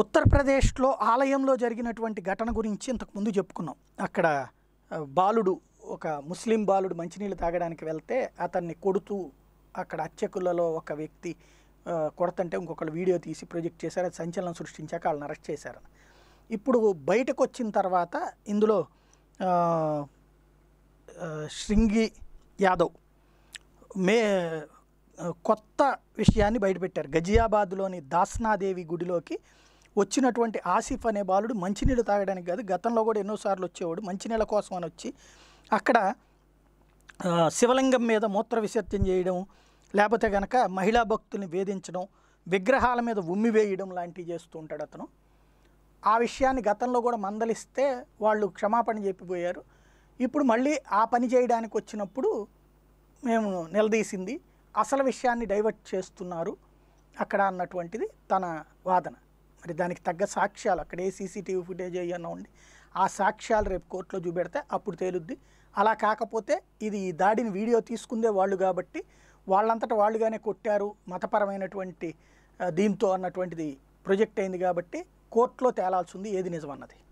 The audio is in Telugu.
ఉత్తరప్రదేశ్లో ఆలయంలో జరిగినటువంటి ఘటన గురించి ఇంతకుముందు చెప్పుకున్నాం అక్కడ బాలుడు ఒక ముస్లిం బాలుడు మంచినీళ్ళు తాగడానికి వెళ్తే అతన్ని కొడుతూ అక్కడ అర్చకులలో ఒక వ్యక్తి కొడతంటే ఇంకొకళ్ళు వీడియో తీసి ప్రొజెక్ట్ చేశారు అది సంచలనం సృష్టించాక వాళ్ళని అరెస్ట్ చేశారు ఇప్పుడు బయటకు వచ్చిన తర్వాత ఇందులో శృంగి యాదవ్ మే కొత్త విషయాన్ని బయటపెట్టారు గజియాబాద్లోని దాస్నాదేవి గుడిలోకి వచ్చినటువంటి ఆసిఫ్ అనే బాలుడు మంచినీళ్ళు తాగడానికి కాదు గతంలో కూడా ఎన్నోసార్లు వచ్చేవాడు మంచినీళ్ళ కోసం అని వచ్చి అక్కడ శివలింగం మీద మూత్ర విసర్జన చేయడం లేకపోతే కనుక మహిళా భక్తుల్ని వేధించడం విగ్రహాల మీద ఉమ్మి వేయడం లాంటివి చేస్తూ ఉంటాడు అతను ఆ విషయాన్ని గతంలో కూడా మందలిస్తే వాళ్ళు క్షమాపణ చెప్పిపోయారు ఇప్పుడు మళ్ళీ ఆ పని చేయడానికి వచ్చినప్పుడు మేము నిలదీసింది అసలు విషయాన్ని డైవర్ట్ చేస్తున్నారు అక్కడ అన్నటువంటిది తన వాదన మరి దానికి తగ్గ సాక్ష్యాలు అక్కడే సీసీటీవీ ఫుటేజ్ ఏమన్నా ఉండి ఆ సాక్ష్యాలు రేపు కోర్టులో చూపెడితే అప్పుడు తేలుద్ది అలా కాకపోతే ఇది ఈ దాడిని వీడియో తీసుకుందే వాళ్ళు కాబట్టి వాళ్ళంతటా వాళ్ళుగానే కొట్టారు మతపరమైనటువంటి దీంతో అన్నటువంటిది ప్రొజెక్ట్ అయింది కాబట్టి కోర్టులో తేలాల్సింది ఏది నిజమన్నది